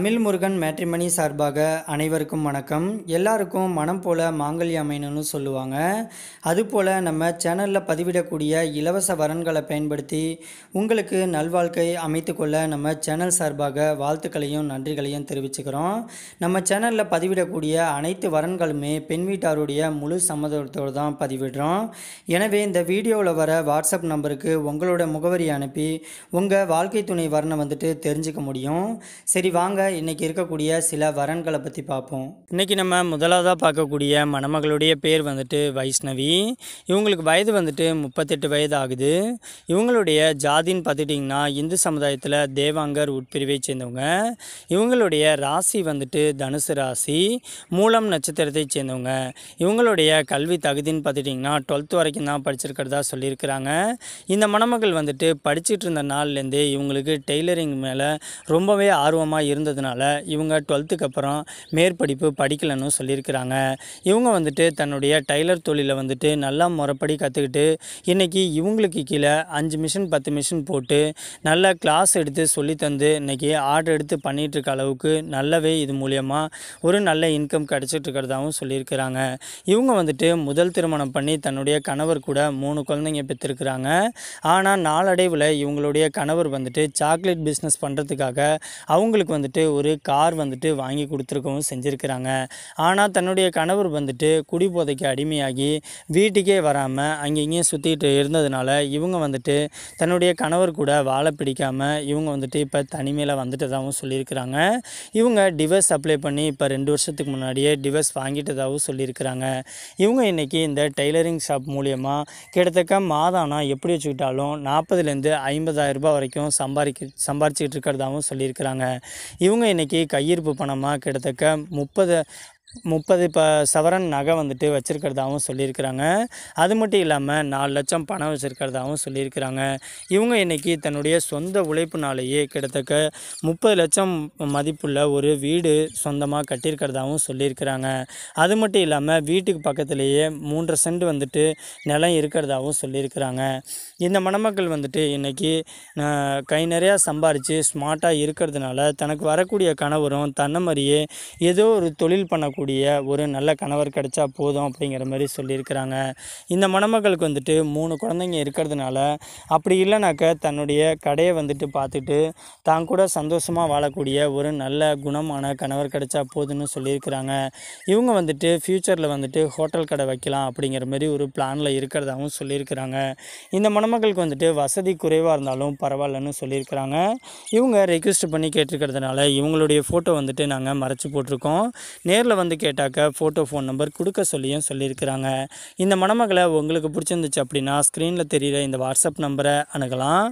Tamil Murugan matrimony சார்பாக அனைவருக்கும் வணக்கம் எல்லாருக்கும் மனம் போல் மாங்கல்ய அமையணும்னு சொல்லுவாங்க அதுபோல் நம்ம சேனலில் பதிவிடக்கூடிய இலவச வரன்களை பயன்படுத்தி உங்களுக்கு நல்வாழ்க்கை அமைத்துக்கொள்ள நம்ம சேனல் சார்பாக வாழ்த்துக்களையும் நன்றிகளையும் தெரிவிச்சுக்கிறோம் நம்ம சேனலில் பதிவிடக்கூடிய அனைத்து வரன்களுமே பெண் வீட்டாருடைய முழு சம்மதத்தோடு தான் பதிவிடுறோம் எனவே இந்த வீடியோவில் வர வாட்ஸ்அப் நம்பருக்கு உங்களோட முகவரி அனுப்பி உங்கள் வாழ்க்கை துணை வரனை வந்துட்டு தெரிஞ்சுக்க முடியும் சரி வாங்க இன்றைக்கி இருக்கக்கூடிய சில வரன்களை பற்றி பார்ப்போம் இன்றைக்கி நம்ம முதலாவதாக பார்க்கக்கூடிய மணமகளுடைய பேர் வந்துட்டு வைஷ்ணவி இவங்களுக்கு வயது வந்துட்டு முப்பத்தெட்டு வயது ஆகுது இவங்களுடைய ஜாதின்னு பார்த்துட்டிங்கன்னா இந்து சமுதாயத்தில் தேவாங்கர் உட்பிரிவை சேர்ந்தவங்க இவங்களுடைய ராசி வந்துட்டு தனுசு ராசி மூலம் நட்சத்திரத்தை சேர்ந்தவங்க இவங்களுடைய கல்வி தகுதின்னு பார்த்துட்டிங்கன்னா டுவெல்த் வரைக்கும் தான் படிச்சிருக்கிறதா சொல்லியிருக்கிறாங்க இந்த மணமகள் வந்துட்டு படிச்சுட்டு இருந்த நாள்லேருந்து இவங்களுக்கு டெய்லரிங் மேலே ரொம்பவே ஆர்வமாக இருந்தது இருக்கிறதுனால இவங்க டுவெல்த்துக்கு அப்புறம் மேற்படிப்பு படிக்கலைன்னு சொல்லியிருக்கிறாங்க இவங்க வந்துட்டு தன்னுடைய டைலர் தொழிலை வந்துட்டு நல்லா முறைப்படி கற்றுக்கிட்டு இன்றைக்கி இவங்களுக்கு கீழே அஞ்சு மிஷின் பத்து மிஷின் போட்டு நல்லா கிளாஸ் எடுத்து சொல்லி தந்து இன்றைக்கி ஆர்டர் எடுத்து பண்ணிகிட்டு இருக்க அளவுக்கு நல்லாவே இது மூலியமாக ஒரு நல்ல இன்கம் கிடச்சிட்ருக்கிறதாகவும் சொல்லியிருக்கிறாங்க இவங்க வந்துட்டு முதல் திருமணம் பண்ணி தன்னுடைய கணவர் கூட மூணு குழந்தைங்க பெற்றிருக்கிறாங்க ஆனால் நாளடைவில் இவங்களுடைய கணவர் வந்துட்டு சாக்லேட் பிஸ்னஸ் பண்ணுறதுக்காக அவங்களுக்கு வந்துட்டு வந்துட்டு ஒரு கார் வந்துட்டு வாங்கி கொடுத்துருக்கவும் செஞ்சுருக்கிறாங்க ஆனால் தன்னுடைய கணவர் வந்துட்டு குடிபோதைக்கு அடிமையாகி வீட்டுக்கே வராமல் அங்கே இங்கேயும் சுற்றிட்டு இருந்ததுனால இவங்க வந்துட்டு தன்னுடைய கணவர் கூட வாழை பிடிக்காமல் இவங்க வந்துட்டு இப்போ தனிமையில் வந்துட்டதாகவும் சொல்லியிருக்கிறாங்க இவங்க டிவர்ஸ் அப்ளை பண்ணி இப்போ ரெண்டு வருஷத்துக்கு முன்னாடியே டிவர்ஸ் வாங்கிட்டதாகவும் சொல்லியிருக்கிறாங்க இவங்க இன்றைக்கி இந்த டெய்லரிங் ஷாப் மூலயமா கிட்டத்தட்ட மாதானா எப்படி வச்சுக்கிட்டாலும் நாற்பதுலேருந்து ஐம்பதாயிரம் ரூபாய் வரைக்கும் சம்பாதிக்க சம்பாரிச்சிக்கிட்டு இருக்கிறதாகவும் சொல்லியிருக்கிறாங்க இவங்க இன்றைக்கி கையிருப்பு பணமாக கிட்டத்தக்க முப்பது முப்பது ப சவரன் நகை வந்துட்டு வச்சுருக்கிறதாகவும் சொல்லியிருக்கிறாங்க அது மட்டும் இல்லாமல் நாலு லட்சம் பணம் வச்சுருக்கிறதாகவும் சொல்லியிருக்கிறாங்க இவங்க இன்றைக்கி தன்னுடைய சொந்த உழைப்புனாலேயே கிட்டத்தக்க முப்பது லட்சம் மதிப்புள்ள ஒரு வீடு சொந்தமாக கட்டியிருக்கிறதாகவும் சொல்லியிருக்கிறாங்க அது மட்டும் இல்லாமல் வீட்டுக்கு பக்கத்துலேயே மூன்று சென்ட் வந்துட்டு நிலம் இருக்கிறதாகவும் சொல்லியிருக்கிறாங்க இந்த மணமக்கள் வந்துட்டு இன்றைக்கி கை நிறையா சம்பாரித்து ஸ்மார்ட்டாக இருக்கிறதுனால தனக்கு வரக்கூடிய கணவரும் தன்ன மாதிரியே ஏதோ ஒரு தொழில் பண்ணக்கூடிய இருக்கக்கூடிய ஒரு நல்ல கணவர் கிடைச்சா போதும் அப்படிங்கிற மாதிரி சொல்லியிருக்கிறாங்க இந்த மணமக்களுக்கு வந்துட்டு மூணு குழந்தைங்க இருக்கிறதுனால அப்படி இல்லைனாக்க தன்னுடைய கடையை வந்துட்டு பார்த்துட்டு தான் கூட சந்தோஷமாக வாழக்கூடிய ஒரு நல்ல குணமான கணவர் கிடைச்சா போதும்னு சொல்லியிருக்கிறாங்க இவங்க வந்துட்டு ஃப்யூச்சரில் வந்துட்டு ஹோட்டல் கடை வைக்கலாம் அப்படிங்கிற மாதிரி ஒரு பிளானில் இருக்கிறதாகவும் சொல்லியிருக்கிறாங்க இந்த மணமக்களுக்கு வந்துட்டு வசதி குறைவாக இருந்தாலும் பரவாயில்லன்னு சொல்லியிருக்கிறாங்க இவங்க ரெக்வெஸ்ட் பண்ணி கேட்டிருக்கிறதுனால இவங்களுடைய ஃபோட்டோ வந்துட்டு நாங்கள் மறைச்சி போட்டிருக்கோம் நேரில் வந்து வந்து கேட்டாக்க ஃபோட்டோ ஃபோன் நம்பர் கொடுக்க சொல்லியும் சொல்லியிருக்கிறாங்க இந்த மணமகளை உங்களுக்கு பிடிச்சிருந்துச்சு அப்படின்னா ஸ்க்ரீனில் தெரிகிற இந்த வாட்ஸ்அப் நம்பரை அணுகலாம்